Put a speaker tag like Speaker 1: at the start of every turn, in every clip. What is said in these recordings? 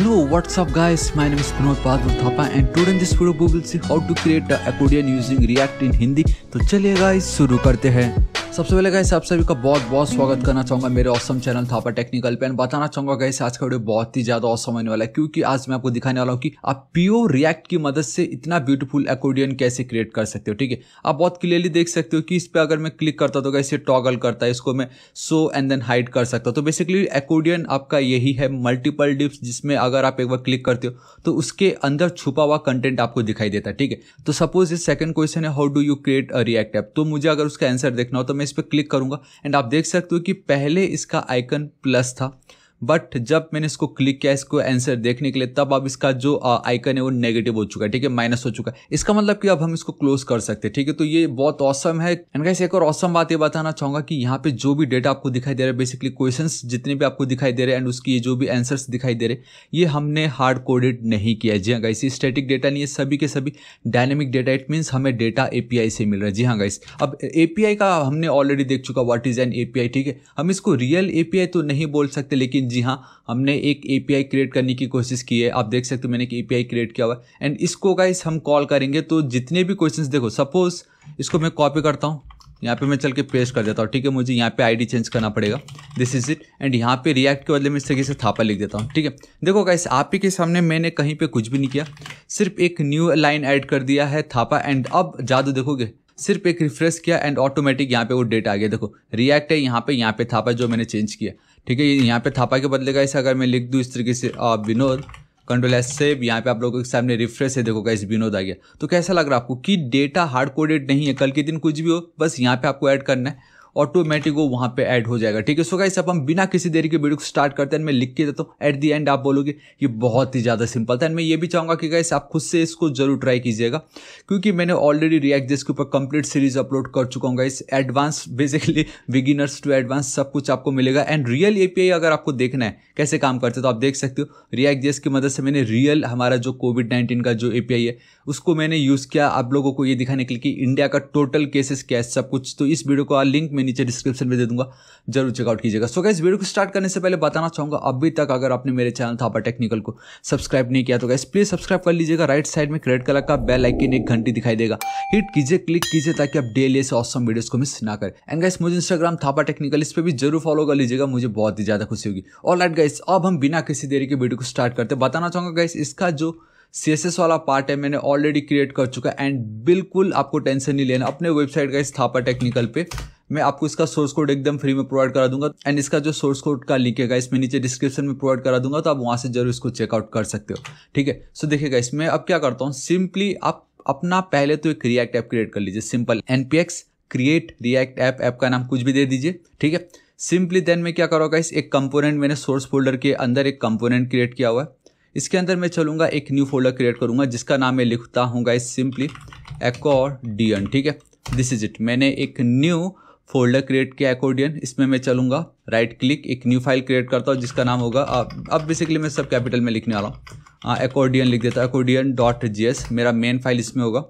Speaker 1: Hello, what's up guys? My name is Pranav Padul Thapa and today in this video we will see how to create an accordion using React in Hindi. तो चलिए guys शुरू करते सबसे पहले guys आप सभी का बहुत बहुत स्वागत करना चाहूंगा मेरे ऑसम चैनल थापा टेक्निकल पे बताना चाहूंगा गाइस आज का वीडियो बहुत ही ज़्यादा औसम होने वाला है क्योंकि आज मैं आपको दिखाने वाला हूँ कि आप पीओ रिएक्ट की मदद से इतना ब्यूटीफुल एकोडियन कैसे क्रिएट कर सकते हो ठीक है आप बहुत क्लियरली देख सकते हो कि इस पर अगर मैं क्लिक करता तो गाइस टॉगल करता है इसको मैं सो एंड देन हाइड कर सकता हूँ तो बेसिकली एकोडियन आपका यही है मल्टीपल डिप्स जिसमें अगर आप एक बार क्लिक करते हो तो उसके अंदर छुपा हुआ कंटेंट आपको दिखाई देता है ठीक है तो सपोज इस सेकंड क्वेश्चन है how do you create a react app तो मुझे अगर उसका आंसर देखना हो तो मैं इस पर क्लिक करूँगा एंड आप देख सकते हो कि पहले इसका आइकन प्लस था बट जब मैंने इसको क्लिक किया इसको आंसर देखने के लिए तब अब इसका जो आइकन है वो नेगेटिव हो चुका है ठीक है माइनस हो चुका है इसका मतलब कि अब हम इसको क्लोज कर सकते हैं ठीक है तो ये बहुत औसम है एंड गाइस एक और औसम बात ये बताना चाहूंगा कि यहाँ पे जो भी डेटा आपको दिखाई दे रहा है बेसिकली क्वेश्चन जितने भी आपको दिखाई दे रहे हैं एंड उसकी जो भी आंसर्स दिखाई दे रहे ये हमने हार्ड कोडेड नहीं किया है जी हाँ गाइस स्टेटिक डेटा नहीं है सभी के सभी डायनेमिक डेटा इट मीन्स हमें डेटा एपीआई से मिल रहा है जी हाँ गाइस अब एपीआई का हमने ऑलरेडी देख चुका वॉट इज एन एपीआई ठीक है हम इसको रियल एपीआई तो नहीं बोल सकते लेकिन जी हाँ हमने एक ए क्रिएट करने की कोशिश की है आप देख सकते हो मैंने एक ए क्रिएट किया हुआ है एंड इसको गाइस हम कॉल करेंगे तो जितने भी क्वेश्चंस देखो सपोज इसको मैं कॉपी करता हूँ यहाँ पे मैं चल के पेस्ट कर देता हूँ ठीक है मुझे यहाँ पे आईडी चेंज करना पड़ेगा दिस इज इट एंड यहाँ पे रिएक्ट के बदले मैं इस तरीके से थापा लिख देता हूँ ठीक है देखो गाइस आप ही के सामने मैंने कहीं पे कुछ भी नहीं किया सिर्फ एक न्यू लाइन ऐड कर दिया है थापा एंड अब जादू देखोगे सिर्फ एक रिफ्रेश किया एंड ऑटोमेटिक यहाँ पे वो डेट आ गया देखो रिएक्ट है यहाँ पे यहाँ पे थापा जो मैंने चेंज किया ठीक है यहाँ पे थापा के बदले का अगर मैं लिख दूँ इस तरीके से विनोद कंट्रोल एस से यहाँ पे आप लोगों के सामने रिफ्रेश है देखो कैसे विनोद आ गया तो कैसा लग रहा है आपको कि डेटा हार्ड कोडेड नहीं है कल के दिन कुछ भी हो बस यहाँ पे आपको ऐड करना है ऑटोमेटिक वो वहाँ पे ऐड हो जाएगा ठीक है सो गाइस अब हम बिना किसी देरी के वीडियो को स्टार्ट करते हैं मैं लिख के देता हूँ एट दी एंड आप बोलोगे ये बहुत ही ज़्यादा सिंपल था एंड मैं ये भी चाहूँगा कि गाइस आप खुद से इसको जरूर ट्राई कीजिएगा क्योंकि मैंने ऑलरेडी रिएक्ट जिस के ऊपर कंप्लीट सीरीज अपलोड कर चुका हूँ guys advance basically beginners to advance सब कुछ आपको मिलेगा एंड रियल आई अगर आपको देखना है कैसे काम करते तो आप देख सकते हो रिएक्ट जेस की मदद से मैंने रियल हमारा जो कोविड नाइन्टीन का जो आई है उसको मैंने यूज़ किया आप लोगों को ये दिखाने के लिए कि इंडिया का टोटल केसेस क्या है सब कुछ तो इस वीडियो को लिंक मैं नीचे डिस्क्रिप्शन में दे दूंगा जरूर चेकआउट कीजिएगा सो गाइस वीडियो को स्टार्ट करने से पहले बताना चाहूंगा अभी तक अगर आपने मेरे चैनल थापा टेक्निकल को सब्सक्राइब नहीं किया तो गाइस प्लीज़ सब्सक्राइब कर लीजिएगा राइट साइड में क्रेड कलर का बेल आइकन एक घंटी दिखाई देगा हिट कीजिए क्लिक कीजिए ताकि आप डेली ऐसे ऑसम वीडियोज को मिस ना करें एंड गाइस मुझे इंस्टाग्राम थापा टेक्निकल इस पर भी जरूर फॉलो कर लीजिएगा मुझे बहुत ही ज़्यादा खुशी होगी और लाइट गाइस अब हम बिना किसी देरी के वीडियो को स्टार्ट करते बताना चाहूंगा गाइस इसका जो सी वाला पार्ट है मैंने ऑलरेडी क्रिएट कर चुका है एंड बिल्कुल आपको टेंशन नहीं लेना अपने वेबसाइट का स्थापा टेक्निकल पे मैं आपको इसका सोर्स कोड एकदम फ्री में प्रोवाइड करा दूंगा एंड इसका जो सोर्स कोड का लिंक है इसमें नीचे डिस्क्रिप्शन में प्रोवाइड करा दूंगा तो आप वहाँ से जरूर इसको चेकआउट कर सकते हो ठीक है सो देखिएगा इसमें अब क्या करता हूँ सिंपली आप अपना पहले तो एक रिएक्ट ऐप क्रिएट कर लीजिए simple NPX create react app app का नाम कुछ भी दे दीजिए ठीक है सिंपली देन में क्या करूँगा इस एक कंपोनेंट मैंने सोर्स फोल्डर के अंदर एक कंपोनेंट क्रिएट किया हुआ है इसके अंदर मैं चलूँगा एक न्यू फोल्डर क्रिएट करूँगा जिसका नाम मैं लिखता हूँ गाइज सिंपली एकॉर्डियन ठीक है दिस इज इट मैंने एक न्यू फोल्डर क्रिएट किया एकॉर्डियन इसमें मैं चलूँगा राइट क्लिक एक न्यू फाइल क्रिएट करता हूँ जिसका नाम होगा अब बेसिकली मैं सब कैपिटल में लिखने वाला हूँ हाँ, एकोर्डियन लिख देता हूँ एकोर्डियन डॉट जी मेरा मेन फाइल इसमें होगा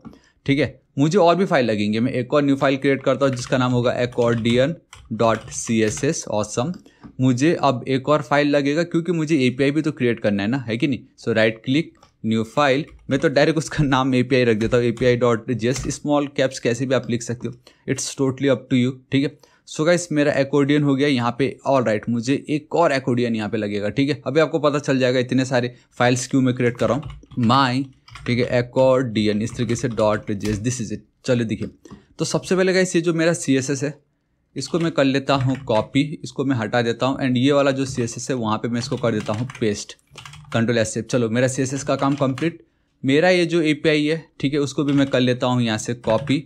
Speaker 1: ठीक है मुझे और भी फाइल लगेंगे मैं एक और न्यू फाइल क्रिएट करता हूँ जिसका नाम होगा accordion dot C S S awesome मुझे अब एक और फाइल लगेगा क्योंकि मुझे ए भी तो क्रिएट करना है ना है कि नहीं so right click new file मैं तो डायरेक्ट उसका नाम ए रख देता हूँ A P I dot just small caps कैसे भी आप लिख सकते हो it's totally up to you ठीक है सो so गाइस मेरा एकोडियन हो गया यहाँ पे ऑल राइट right, मुझे एक और एकोडियन यहाँ पे लगेगा ठीक है अभी आपको पता चल जाएगा इतने सारे फाइल्स क्यों मैं क्रिएट कर रहा हूँ माई ठीक है एकोडियन इस तरीके से डॉट जेस दिस इज इट चलो देखिए तो सबसे पहले गाइस ये जो मेरा सी है इसको मैं कर लेता हूँ कॉपी इसको मैं हटा देता हूँ एंड ये वाला जो सी एस एस है वहाँ पर मैं इसको कर देता हूँ पेस्ट कंट्रोल एस एफ चलो मेरा सी एस एस का काम कंप्लीट मेरा ये जो ए पी आई है ठीक है उसको भी मैं कर लेता हूँ यहाँ से कॉपी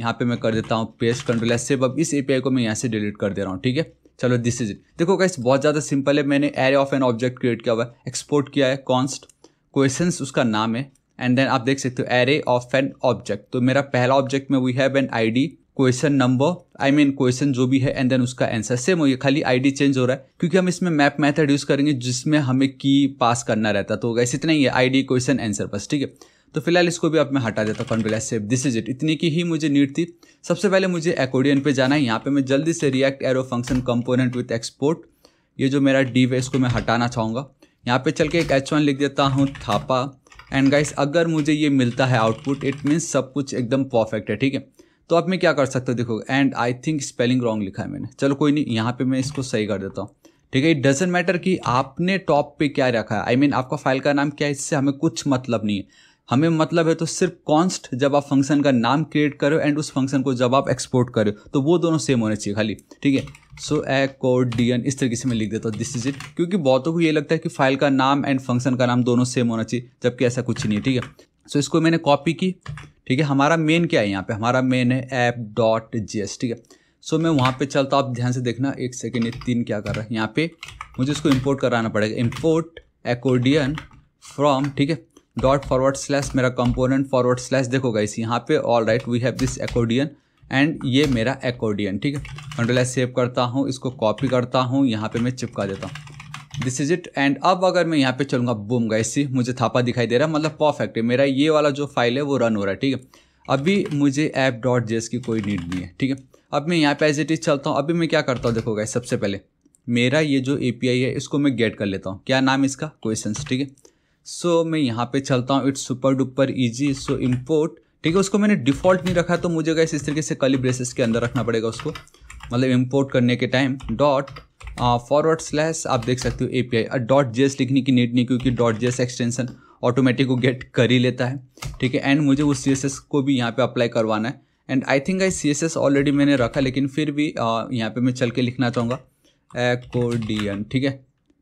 Speaker 1: यहाँ पे मैं कर देता हूँ पेस्ट कंट्रोल एस सेव अब इस ए को मैं यहाँ से डिलीट कर दे रहा हूँ ठीक है चलो दिस इज इट देखो कैसे बहुत ज़्यादा सिंपल है मैंने array of an object create किया हुआ है एक्सपोर्ट किया है कॉन्स्ट क्वेश्चन उसका नाम है एंड देन आप देख सकते हो एरे ऑफ एन ऑब्जेक्ट तो मेरा पहला ऑब्जेक्ट में we have an I D question number I mean question जो भी है एंड देन उसका आंसर सेम हो खाली आईडी चेंज हो रहा है क्योंकि हम इसमें मैप मेथड यूज़ करेंगे जिसमें हमें की पास करना रहता तो गैस इतना ही है आईडी क्वेश्चन आंसर बस ठीक है तो फिलहाल इसको भी अब मैं हटा देता हूँ कॉन्विला सेव दिस इज इट इतनी की ही मुझे नीड थी सबसे पहले मुझे एकोडियन पे जाना है यहाँ पे मैं जल्दी से react arrow function component with export ये जो मेरा डी है इसको मैं हटाना चाहूँगा यहाँ पे चल के एक एच लिख देता हूँ थापा एंड गाइस अगर मुझे ये मिलता है आउटपुट इट मीन्स सब कुछ एकदम परफेक्ट है ठीक है तो आप मैं क्या कर सकते हो देखो and I think spelling wrong लिखा है मैंने चलो कोई नहीं यहाँ पे मैं इसको सही कर देता हूँ ठीक है इट डजेंट मैटर कि आपने टॉप पे क्या रखा है आई I मीन mean, आपका फाइल का नाम क्या है इससे हमें कुछ मतलब नहीं है हमें मतलब है तो सिर्फ कॉन्स्ट जब आप फंक्शन का नाम क्रिएट करो एंड उस फंक्शन को जब आप एक्सपोर्ट करो तो वो दोनों सेम होने चाहिए खाली ठीक है सो एकोडियन इस तरीके से मैं लिख देता हूँ दिस इज इट क्योंकि बहुतों को ये लगता है कि फाइल का नाम एंड फंक्शन का नाम दोनों सेम होना चाहिए जबकि ऐसा कुछ नहीं है ठीक है सो इसको मैंने कॉपी की ठीक है हमारा मेन क्या है यहाँ पे हमारा मेन है ऐप डॉट जी एस ठीक है सो मैं वहाँ पे चलता हूँ आप ध्यान से देखना एक सेकेंड ये तीन क्या कर रहा है यहाँ पे मुझे इसको इम्पोर्ट कराना पड़ेगा इम्पोर्ट एकोडियन फ्रॉम ठीक है डॉट फॉरवर्ड स्लैश मेरा कंपोनेंट फॉरवर्ड स्लैश देखो गाइस यहाँ पे all right we have this accordion and ये मेरा एकोडियन ठीक है कंट्रोल सेव करता हूँ इसको कॉपी करता हूँ यहाँ पे मैं चिपका देता हूँ दिस इज इट एंड अब अगर मैं यहाँ पे चलूंगा बूम गए सी मुझे थापा दिखाई दे रहा है मतलब परफेक्ट है मेरा ये वाला जो फाइल है वो रन हो रहा है ठीक है अभी मुझे ऐप डॉट जेस की कोई नीड नहीं है ठीक है अब मैं यहाँ पे एज इट इज चलता हूँ अभी मैं क्या करता हूँ देखो सबसे पहले मेरा ये जो ए है इसको मैं गेट कर लेता हूँ क्या नाम इसका क्वेश्चन ठीक है सो मैं यहाँ पे चलता हूँ it's super duper easy so import ठीक है उसको मैंने डिफ़ॉल्ट नहीं रखा तो मुझे गए इस तरीके से ब्रेसेस के अंदर रखना पड़ेगा उसको मतलब इम्पोर्ट करने के टाइम डॉट फॉरवर्ड स्लैश आप देख सकते हो ए पी आई डॉट जे लिखने की नीड नहीं क्योंकि डॉट जे एक्सटेंशन ऑटोमेटिक को गेट कर ही लेता है ठीक है एंड मुझे उस सी को भी यहाँ पे अप्लाई करवाना है and I think I C S S already मैंने रखा लेकिन फिर भी uh, यहाँ पे मैं चल के लिखना चाहूँगा एकोडियन ठीक है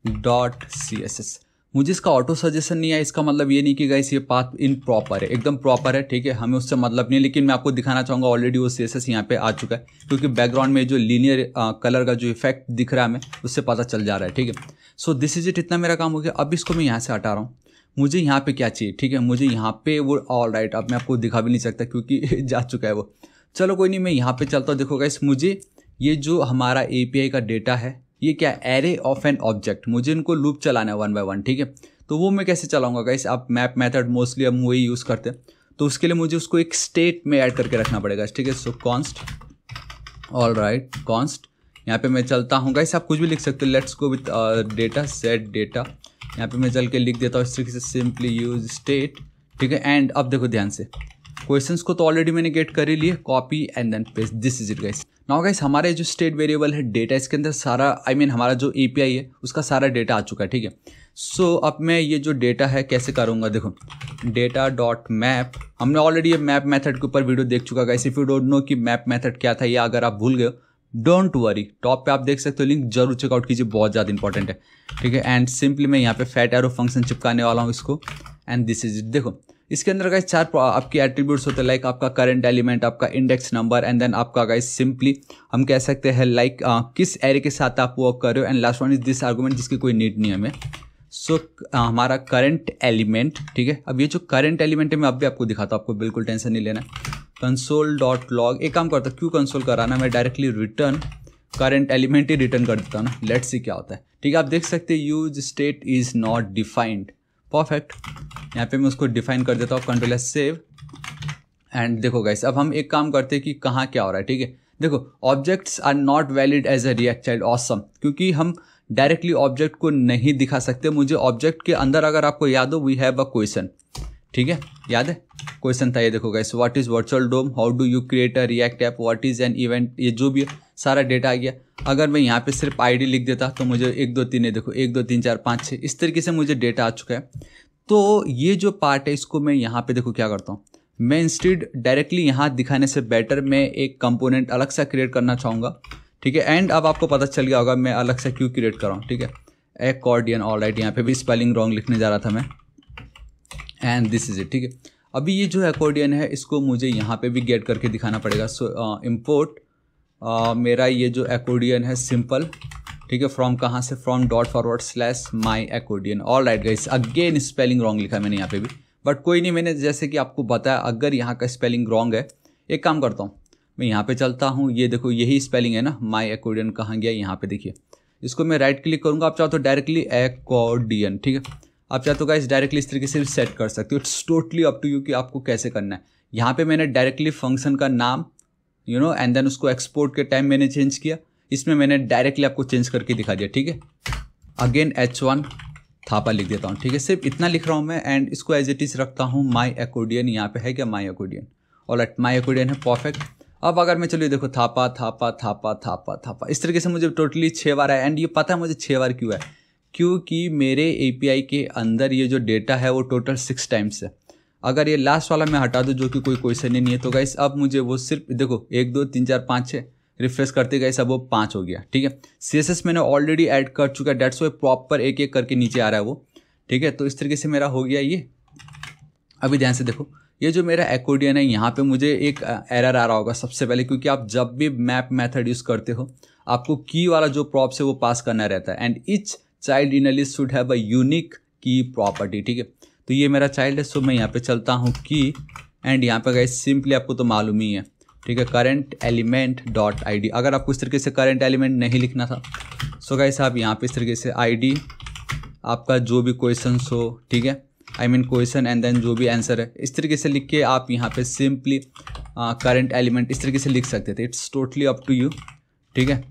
Speaker 1: डॉट सी एस एस मुझे इसका ऑटो सजेशन नहीं है इसका मतलब ये नहीं कि गाइस ये पाथ इन प्रॉपर है एकदम प्रॉपर है ठीक है हमें उससे मतलब नहीं लेकिन मैं आपको दिखाना चाहूँगा ऑलरेडी वो सी एस यहाँ पे आ चुका है क्योंकि बैकग्राउंड में जो लीनियर कलर का जो इफेक्ट दिख रहा है हमें उससे पता चल जा रहा है ठीक है सो दिस इज इट इतना मेरा काम हो गया अब इसको मैं यहाँ से हटा रहा हूँ मुझे यहाँ पे क्या चाहिए ठीक है मुझे यहाँ पे वो ऑल राइट अब मैं आपको दिखा भी नहीं सकता क्योंकि जा चुका है वो चलो कोई नहीं मैं यहाँ पे चलता हूँ देखो गाइस मुझे ये जो हमारा ए का डेटा है ये क्या है एरे ऑफ एन ऑब्जेक्ट मुझे इनको लूप चलाना है वन बाय वन ठीक है तो वो मैं कैसे चलाऊंगा गाइस आप मैप मेथड मोस्टली हम वही यूज़ करते हैं तो उसके लिए मुझे उसको एक स्टेट में ऐड करके रखना पड़ेगा ठीक है so const all right const यहाँ पे मैं चलता हूँ गाइस आप कुछ भी लिख सकते हो let's go with data set data यहाँ पे मैं चल के लिख देता हूँ इस तरीके से सिंपली यूज स्टेट ठीक है एंड अब देखो ध्यान से क्वेश्चंस को तो ऑलरेडी मैंने गेट कर ही लिए copy and then paste this is it guys now guys हमारे जो स्टेट वेरिएबल है डेटा इसके अंदर सारा आई I मीन mean, हमारा जो ए है उसका सारा डेटा आ चुका है ठीक है सो अब मैं ये जो डेटा है कैसे करूँगा देखो डेटा डॉट मैप हमने ऑलरेडी ये मैप मैथड के ऊपर वीडियो देख चुका guys if you don't know कि मैप मैथड क्या था या अगर आप भूल गए डोंट वरी टॉप पे आप देख सकते हो लिंक जरूर चेकआउट कीजिए बहुत ज़्यादा इंपॉर्टेंट है ठीक है एंड सिंपली मैं यहाँ पे फैट एरो फंक्शन चिपकाने वाला हूँ इसको एंड दिस इज इट देखो इसके अंदर गाइस चार आपके एट्रीब्यूट्स होते हैं लाइक आपका करंट एलिमेंट आपका इंडेक्स नंबर एंड देन आपका गाइस सिंपली हम कह सकते हैं लाइक like, किस एरे के साथ आप वर्क कर रहे हो and last one is this argument जिसकी कोई नीड नहीं हमें सो so, हमारा करंट एलिमेंट ठीक है अब ये जो करंट एलिमेंट है मैं अब भी आपको दिखाता हूँ आपको बिल्कुल टेंशन नहीं लेना कंसोल डॉट लॉग एक काम करता हूँ क्यों कंसोल कराना मैं डायरेक्टली रिटर्न करंट एलिमेंट ही रिटर्न कर देता हूँ ना लेट्स सी क्या होता है ठीक है आप देख सकते हैं use state is not defined perfect यहाँ पे मैं उसको डिफाइन कर देता हूँ कंट्रोल एस सेव एंड देखो गाइस अब हम एक काम करते हैं कि कहाँ क्या हो रहा है ठीक है देखो objects are not valid as a react child awesome क्योंकि हम डायरेक्टली ऑब्जेक्ट को नहीं दिखा सकते मुझे ऑब्जेक्ट के अंदर अगर आपको याद हो वी हैव अ क्वेश्चन ठीक है याद है क्वेश्चन था ये देखो guys what is virtual DOM how do you create a react app what is an event ये जो भी है सारा डेटा आ गया अगर मैं यहाँ पे सिर्फ आईडी लिख देता तो मुझे एक दो तीन ये देखो एक दो तीन चार पाँच छः इस तरीके से मुझे डेटा आ चुका है तो ये जो पार्ट है इसको मैं यहाँ पर देखो क्या करता हूँ मैं इंस्टीड डायरेक्टली यहाँ दिखाने से बेटर मैं एक कंपोनेंट अलग सा क्रिएट करना चाहूँगा ठीक है एंड अब आपको पता चल गया होगा मैं अलग से क्यों क्रिएट कर रहा हूँ ठीक है कॉर्डियन ऑल राइट यहाँ पे भी स्पेलिंग रॉन्ग लिखने जा रहा था मैं एंड दिस इज़ इट ठीक है अभी ये जो एकॉर्डियन है इसको मुझे यहाँ पे भी गेट करके दिखाना पड़ेगा सो इम्पोर्ट uh, uh, मेरा ये जो एकॉर्डियन है सिंपल ठीक है फ्रॉम कहाँ से from dot forward slash my accordion all right guys again spelling wrong लिखा है मैंने यहाँ पे भी बट कोई नहीं मैंने जैसे कि आपको बताया अगर यहाँ का स्पेलिंग रॉन्ग है एक काम करता हूँ मैं यहाँ पे चलता हूँ ये देखो यही स्पेलिंग है ना माई एकॉर्डियन कहाँ गया यहाँ पे देखिए इसको मैं राइट क्लिक करूँगा आप चाहो तो डायरेक्टली एकॉर्डियन ठीक है आप चाहते तो गाइस डायरेक्टली इस तरीके से भी सेट कर सकते हो it's totally up to you कि आपको कैसे करना है यहाँ पे मैंने डायरेक्टली फंक्शन का नाम यू नो एंड देन उसको एक्सपोर्ट के टाइम मैंने चेंज किया इसमें मैंने डायरेक्टली आपको चेंज करके दिखा दिया ठीक है अगेन एच वन थापा लिख देता हूँ ठीक है सिर्फ इतना लिख रहा हूँ मैं एंड इसको एज इट इज़ रखता हूँ माई एकोडियन यहाँ पे है क्या माई एकोडियन और एट माई एकोडियन है परफेक्ट अब अगर मैं चलिए देखो थापा थापा थापा थापा थापा इस तरीके से मुझे टोटली छः बार आया एंड ये पता है मुझे छः बार क्यों है क्योंकि मेरे ए के अंदर ये जो डेटा है वो टोटल सिक्स टाइम्स है अगर ये लास्ट वाला मैं हटा दूँ जो कि कोई क्वेश्चन ही नहीं है तो गाइस अब मुझे वो सिर्फ देखो एक दो तीन चार पाँच छः रिफ्रेश करते गए सब वो पाँच हो गया ठीक है सी मैंने ऑलरेडी ऐड कर चुका है डेट्स वे प्रॉपर एक एक करके नीचे आ रहा है वो ठीक है तो इस तरीके से मेरा हो गया ये अभी ध्यान से देखो ये जो मेरा एकोडियन है यहाँ पे मुझे एक एरर आ रहा होगा सबसे पहले क्योंकि आप जब भी मैप मेथड यूज़ करते हो आपको की वाला जो प्रॉप्स है वो पास करना रहता है and each child in list should have a unique key property ठीक है तो ये मेरा चाइल्ड है सो मैं यहाँ पे चलता हूँ की एंड यहाँ पे गए सिंपली आपको तो मालूम ही है ठीक है current element dot I D अगर आपको इस तरीके से करेंट एलिमेंट नहीं लिखना था सो गए आप यहाँ पे इस तरीके से आई डी आपका जो भी क्वेश्चन हो ठीक है I mean question and then जो भी आंसर है इस तरीके से लिख के आप यहाँ पे सिंपली करंट एलिमेंट इस तरीके से लिख सकते थे it's totally up to you ठीक है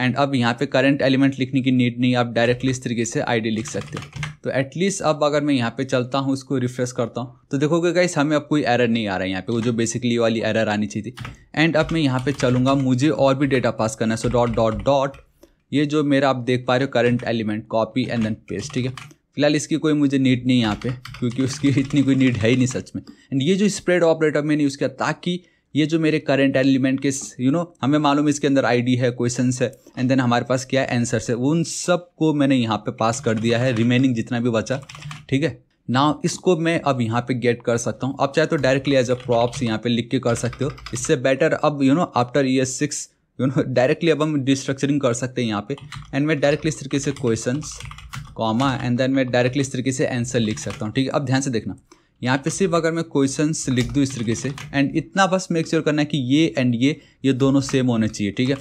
Speaker 1: एंड अब यहाँ पे करंट एलिमेंट लिखने की नीड नहीं आप डायरेक्टली इस तरीके से आईडी लिख सकते हैं तो एटलीस्ट अब अगर मैं यहाँ पे चलता हूँ उसको रिफ्रेश करता हूँ तो देखोगे गाइस हमें अब कोई एरर नहीं आ रहा है यहाँ पे वो जो बेसिकली वाली एरर आनी चाहिए थी एंड अब मैं यहाँ पे चलूँगा मुझे और भी डेटा पास करना है सो डॉट डॉट डॉट ये जो मेरा आप देख पा रहे हो current element copy and then paste ठीक है फिलहाल इसकी कोई मुझे नीड नहीं यहाँ पे क्योंकि उसकी इतनी कोई नीड है ही नहीं सच में एंड ये जो स्प्रेड ऑपरेटर मैंने यूज़ किया ताकि ये जो मेरे करंट एलिमेंट के यू नो हमें मालूम इसके अंदर आईडी है क्वेश्चन है एंड देन हमारे पास क्या है है उन सब को मैंने यहाँ पे पास कर दिया है रिमेनिंग जितना भी बचा ठीक है नाउ इसको मैं अब यहाँ पे गेट कर सकता हूँ आप चाहे तो डायरेक्टली एज अ प्रॉप्स यहाँ पे लिख के कर सकते हो इससे बेटर अब you know after year six you know directly अब हम डिस्ट्रक्चरिंग कर सकते हैं यहाँ पे एंड मैं डायरेक्टली इस तरीके से क्वेश्चन कॉमा एंड देन मैं डायरेक्टली इस तरीके से आंसर लिख सकता हूँ ठीक है अब ध्यान से देखना यहाँ पे सिर्फ अगर मैं क्वेश्चन लिख दूँ इस तरीके से एंड इतना बस मेक श्योर करना है कि ये एंड ये ये दोनों सेम होने चाहिए ठीक है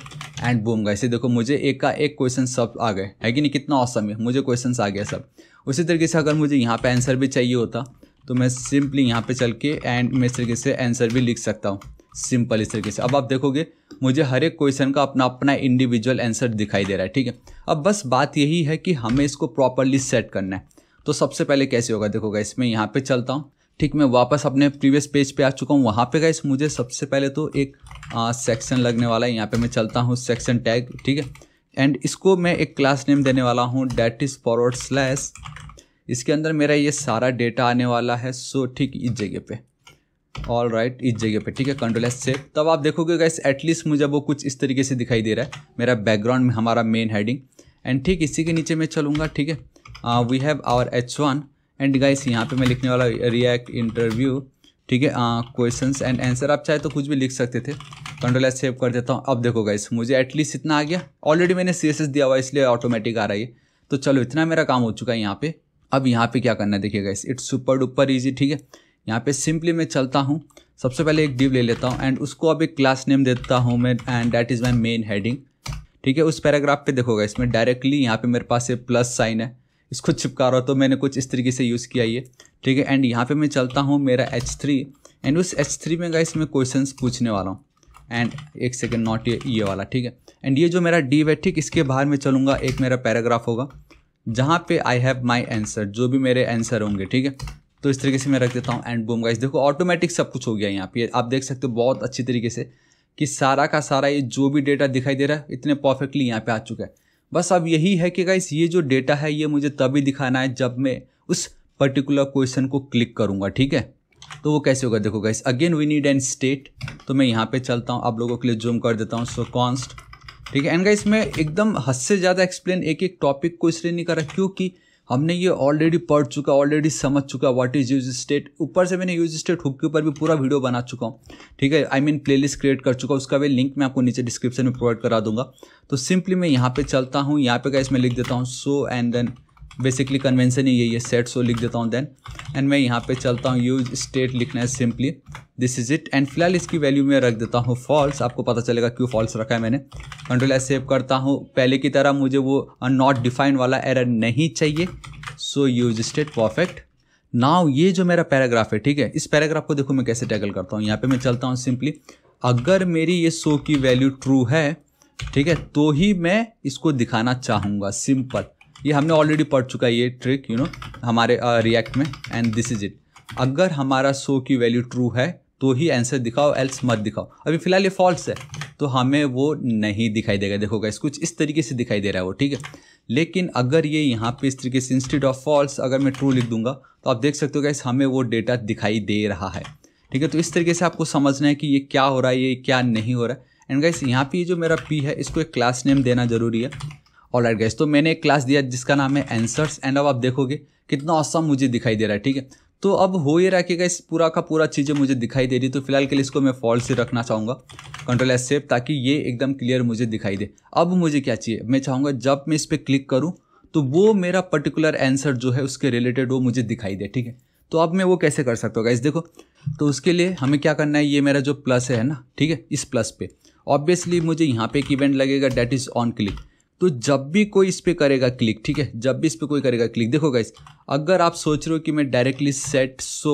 Speaker 1: एंड बूम गए से देखो मुझे एक का एक क्वेश्चन सब आ गए है कि नहीं कितना औसम है मुझे क्वेश्चन आ गया सब उसी तरीके से अगर मुझे यहाँ पे आंसर भी चाहिए होता तो मैं सिंपली यहाँ पे चल के एंड मैं इस तरीके से आंसर भी लिख सकता हूँ सिंपल इस तरीके से अब आप देखोगे मुझे हर एक क्वेश्चन का अपना अपना इंडिविजुअल आंसर दिखाई दे रहा है ठीक है अब बस बात यही है कि हमें इसको प्रॉपरली सेट करना है तो सबसे पहले कैसे होगा देखो गाइस मैं यहाँ पे चलता हूँ ठीक मैं वापस अपने प्रीवियस पेज पे आ चुका हूँ वहाँ पे गाइस मुझे सबसे पहले तो एक सेक्शन लगने वाला है यहाँ पे मैं चलता हूँ सेक्शन टैग ठीक है एंड इसको मैं एक क्लास नेम देने वाला हूँ डेट इज़ फॉरवर्ड स्लैश इसके अंदर मेरा ये सारा डेटा आने वाला है सो ठीक इस जगह पे ऑल राइट right, इस जगह पे ठीक है कंट्रोल एस सेव तब आप देखोगे गाइस एटलीस्ट मुझे वो कुछ इस तरीके से दिखाई दे रहा है मेरा बैकग्राउंड में हमारा मेन हेडिंग एंड ठीक इसी के नीचे मैं चलूँगा ठीक है we have our H one and guys यहाँ पे मैं लिखने वाला रिएक्ट इंटरव्यू ठीक है क्वेश्चन एंड आंसर आप चाहे तो कुछ भी लिख सकते थे कंट्रोल एस सेव कर देता हूँ अब देखो गाइस मुझे एटलीस्ट इतना आ गया ऑलरेडी मैंने सी एस एस दिया हुआ इसलिए ऑटोमेटिक आ रहा है तो चलो इतना मेरा काम हो चुका है यहाँ पे अब यहाँ पे क्या करना है देखिए guys it's super duper easy ठीक है यहाँ पर सिंपली मैं चलता हूँ सबसे पहले एक डिव ले लेता हूँ एंड उसको अब एक क्लास नेम देता हूँ मैं and that is my main heading ठीक है उस पैराग्राफ पे देखोगा इसमें डायरेक्टली यहाँ पे मेरे पास ये प्लस साइन है इसको चिपका रहा तो मैंने कुछ इस तरीके से यूज़ किया ये ठीक है एंड यहाँ पे मैं चलता हूँ मेरा एच थ्री एंड उस एच थ्री में गाइस मैं क्वेश्चन पूछने वाला हूँ एंड एक सेकेंड नॉट ये ये वाला ठीक है एंड ये जो मेरा डी है ठीक इसके बाहर मैं चलूँगा एक मेरा पैराग्राफ होगा जहाँ पे आई हैव माई आंसर जो भी मेरे आंसर होंगे ठीक है तो इस तरीके से मैं रख देता हूँ एंड बूम गाइस देखो ऑटोमेटिक सब कुछ हो गया यहाँ पे आप देख सकते हो बहुत अच्छी तरीके से कि सारा का सारा ये जो भी डेटा दिखाई दे रहा है इतने परफेक्टली यहाँ पे आ चुका है बस अब यही है कि गाइस ये जो डेटा है ये मुझे तभी दिखाना है जब मैं उस पर्टिकुलर क्वेश्चन को क्लिक करूँगा ठीक है तो वो कैसे होगा देखो guys again we need an state तो मैं यहाँ पे चलता हूँ आप लोगों के लिए जूम कर देता हूँ सो कॉन्स्ट ठीक है एंड गाइस मैं एकदम हद से ज़्यादा एक्सप्लेन एक एक टॉपिक को इसलिए नहीं कर रहा क्योंकि हमने ये ऑलरेडी पढ़ चुका ऑलरेडी समझ चुका व्हाट इज़ यूज स्टेट ऊपर से मैंने यूज स्टेट हुक के ऊपर भी पूरा वीडियो बना चुका हूँ ठीक है आई मीन प्लेलिस्ट क्रिएट कर चुका उसका भी लिंक मैं आपको नीचे डिस्क्रिप्शन में प्रोवाइड करा दूंगा तो सिंपली मैं यहाँ पर चलता हूँ यहाँ पर क्या इसमें लिख देता हूँ so and then basically convention ही यही है सेट सो लिख देता हूँ देन एंड मैं यहाँ पे चलता हूँ यूज स्टेट लिखना है simply this is it and फिलहाल इसकी वैल्यू मैं रख देता हूँ फॉल्स आपको पता चलेगा क्यों फॉल्स रखा है मैंने कंट्रोल एस सेव करता हूँ पहले की तरह मुझे वो नॉट डिफाइंड वाला एरर नहीं चाहिए so use state perfect now ये जो मेरा पैराग्राफ है ठीक है इस पैराग्राफ को देखो मैं कैसे टैकल करता हूँ यहाँ पे मैं चलता हूँ सिंपली अगर मेरी ये सो की वैल्यू ट्रू है ठीक है तो ही मैं इसको दिखाना चाहूँगा सिंपल ये हमने ऑलरेडी पढ़ चुका है ये ट्रिक यू नो हमारे रिएक्ट uh, में एंड दिस इज इट अगर हमारा सो की वैल्यू ट्रू है तो ही आंसर दिखाओ एल्स मत दिखाओ अभी फिलहाल ये फॉल्स है तो हमें वो नहीं दिखाई देगा देखो गाइस कुछ इस तरीके से दिखाई दे रहा है वो ठीक है लेकिन अगर ये यहाँ पे इस तरीके से इंस्टीट्यूट ऑफ फॉल्स अगर मैं ट्रू लिख दूंगा तो आप देख सकते हो गाइस हमें वो डेटा दिखाई दे रहा है ठीक है तो इस तरीके से आपको समझना है कि ये क्या हो रहा है ये क्या नहीं हो रहा है एंड गाइस यहाँ पे जो मेरा पी है इसको एक क्लास नेम देना जरूरी है और लाइट गैस तो मैंने एक क्लास दिया जिसका नाम है एंसर्स एंड अब आप देखोगे कितना औसम मुझे दिखाई दे रहा है ठीक है तो अब हो ये रहा कि गैस पूरा का पूरा चीज़ें मुझे दिखाई दे रही तो फिलहाल के लिए इसको मैं फॉल्ट से रखना चाहूँगा कंट्रोल एस सेव ताकि ये एकदम क्लियर मुझे दिखाई दे अब मुझे क्या चाहिए मैं चाहूँगा जब मैं इस पर क्लिक करूँ तो वो मेरा पर्टिकुलर आंसर जो है उसके रिलेटेड वो मुझे दिखाई दे ठीक है तो अब मैं वो कैसे कर सकता हूँ गैस देखो तो उसके लिए हमें क्या करना है ये मेरा जो प्लस है ना ठीक है इस प्लस पे ऑब्वियसली मुझे यहाँ पे एक इवेंट लगेगा डैट इज़ ऑन क्लिक तो जब भी कोई इस पर करेगा क्लिक ठीक है जब भी इस पर कोई करेगा क्लिक देखो गाइस अगर आप सोच रहे हो कि मैं डायरेक्टली सेट सो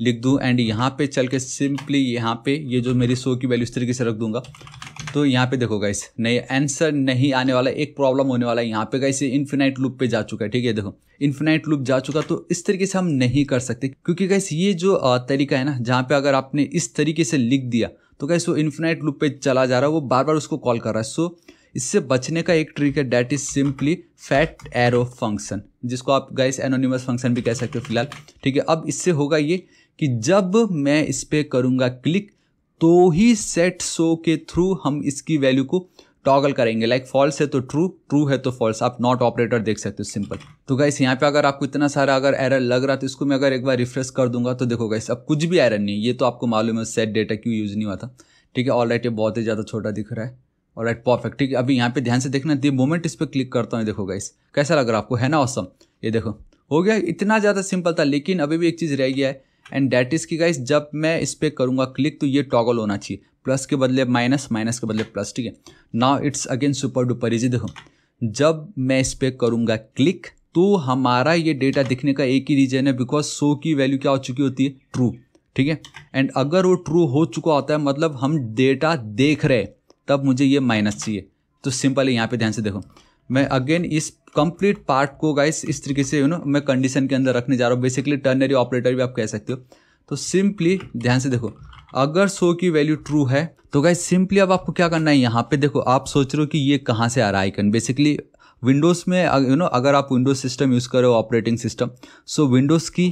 Speaker 1: लिख दूँ एंड यहाँ पे चल के सिंपली यहाँ पे ये जो मेरी सो की वैल्यू इस तरीके से रख दूंगा तो यहाँ पे देखो गाइस नहीं आंसर नहीं आने वाला एक प्रॉब्लम होने वाला है यहाँ पे गाइस ये इन्फिनाइट लूप पे जा चुका है ठीक है देखो इन्फिनाइट लूप जा चुका तो इस तरीके से हम नहीं कर सकते क्योंकि गाइस ये जो तरीका है ना जहाँ पे अगर आपने इस तरीके से लिख दिया तो गाइस वो इन्फिनाइट लूप पे चला जा रहा है वो बार बार उसको कॉल कर रहा है सो इससे बचने का एक ट्रिक है that is simply fat arrow function जिसको आप गाइस एनोनिमस फंक्शन भी कह सकते हो फिलहाल ठीक है अब इससे होगा ये कि जब मैं इस पर करूँगा क्लिक तो ही सेट शो के थ्रू हम इसकी वैल्यू को टॉगल करेंगे लाइक like फॉल्स है तो ट्रू ट्रू है तो फॉल्स आप नॉट ऑपरेटर देख सकते हो सिंपल तो गाइस यहाँ पे अगर आपको इतना सारा अगर एरर लग रहा तो इसको मैं अगर एक बार रिफ्रेश कर दूंगा तो देखो गाइस अब कुछ भी एरर नहीं ये तो आपको मालूम है सेट डेटा क्यों यूज़ नहीं हुआ था ठीक है ऑल ये बहुत ही ज़्यादा छोटा दिख रहा है और राइट परफेक्ट ठीक है अभी यहाँ पे ध्यान से देखना दी मोमेंट इस पर क्लिक करता हूँ देखो गाइस कैसा लग रहा है आपको है ना औसम ये देखो हो गया इतना ज़्यादा सिंपल था लेकिन अभी भी एक चीज़ रह गया है and that is key guys जब मैं इस पर करूँगा क्लिक तो ये टॉगल होना चाहिए प्लस के बदले माइनस माइनस के बदले प्लस ठीक है now it's again super duper easy देखो जब मैं इस पर करूँगा क्लिक तो हमारा ये डेटा दिखने का एक ही रीजन है बिकॉज सो की वैल्यू क्या हो चुकी होती है ट्रू ठीक है एंड अगर वो ट्रू हो चुका होता है मतलब हम डेटा देख रहे हैं तब मुझे ये माइनस चाहिए तो सिंपल है यहाँ पे ध्यान से देखो मैं अगेन इस कंप्लीट पार्ट को गाइस इस तरीके से यू नो मैं कंडीशन के अंदर रखने जा रहा हूँ बेसिकली टर्नरी ऑपरेटर भी आप कह सकते हो तो सिंपली ध्यान से देखो अगर सो की वैल्यू ट्रू है तो गाइस सिंपली अब आपको क्या करना है यहाँ पे देखो आप सोच रहे हो कि ये कहाँ से आ रहा है आइकन बेसिकली विंडोज़ में यू नो अगर आप विंडोज़ सिस्टम यूज़ कर रहे हो operating system so Windows key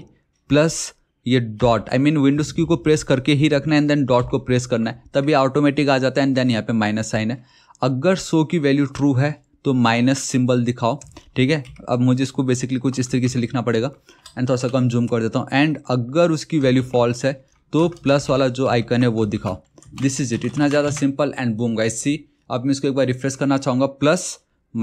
Speaker 1: plus ये dot I mean Windows Q को प्रेस करके ही रखना है एंड देन डॉट को प्रेस करना है तभी ऑटोमेटिक आ जाता है एंड देन यहाँ पे माइनस साइन है अगर सो की वैल्यू ट्रू है तो माइनस सिंबल दिखाओ ठीक है अब मुझे इसको बेसिकली कुछ इस तरीके से लिखना पड़ेगा एंड थोड़ा सा कम जूम कर देता हूँ एंड अगर उसकी वैल्यू फॉल्स है तो प्लस वाला जो आइकन है वो दिखाओ दिस इज इट इतना ज़्यादा simple and boom guys see अब मैं इसको एक बार रिफ्रेश करना चाहूँगा प्लस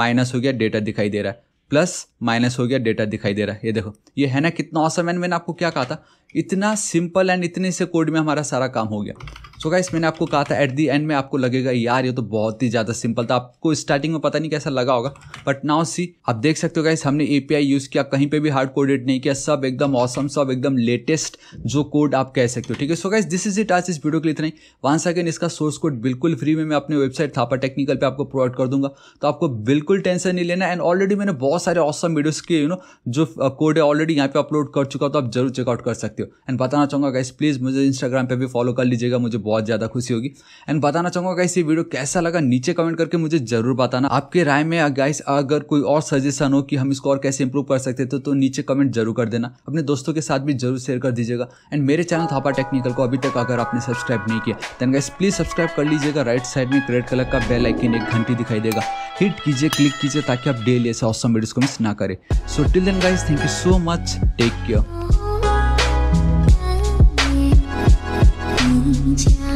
Speaker 1: माइनस हो गया डेटा दिखाई दे रहा है प्लस माइनस हो गया डेटा दिखाई दे रहा है ये देखो ये है ना कितना औसम है मैंने आपको क्या कहा था इतना सिंपल एंड इतने से कोड में हमारा सारा काम हो गया सो गाइस मैंने आपको कहा था एट दी एंड में आपको लगेगा यार ये तो बहुत ही ज़्यादा सिंपल था आपको स्टार्टिंग में पता नहीं कैसा लगा होगा बट नाउ सी आप देख सकते हो गाइस हमने ए यूज़ किया कहीं पे भी हार्ड कोडेड नहीं किया सब एकदम ऑसम सब एकदम लेटेस्ट जो कोड आप कह सकते हो ठीक है so guys this is it आज इस वीडियो के लिए इतना ही वन अगेन इसका सोर्स कोड बिल्कुल फ्री में मैं अपने वेबसाइट थापा टेक्निकल पर आपको प्रोवाइड कर दूंगा तो आपको बिल्कुल टेंशन नहीं लेना एंड ऑलरेडी मैंने बहुत सारे औसम वीडियोज़ के यू नो जो कोड है ऑलरेडी यहाँ पे अपलोड कर चुका हो तो आप जरूर चेकआउट कर सकते हो एंड बताना चाहूँगा गाइस प्लीज़ मुझे इंस्टाग्राम पर भी फॉलो कर लीजिएगा मुझे बहुत ज़्यादा खुशी होगी एंड बताना चाहूँगा गाइस ये वीडियो कैसा लगा नीचे कमेंट करके मुझे जरूर बताना आपके राय में गाइस अगर कोई और सजेशन हो कि हम इसको और कैसे इंप्रूव कर सकते थे तो नीचे कमेंट जरूर कर देना अपने दोस्तों के साथ भी जरूर शेयर कर दीजिएगा एंड मेरे चैनल थापा टेक्निकल को अभी तक अगर आपने सब्सक्राइब नहीं किया देन गाइस प्लीज़ सब्सक्राइब कर लीजिएगा राइट साइड में रेड कलर का बेल आइकन एक घंटी दिखाई देगा हिट कीजिए क्लिक कीजिए ताकि आप डेली ऐसे ऑसम वीडियोस को मिस ना करें so till then guys thank you so much take care 家。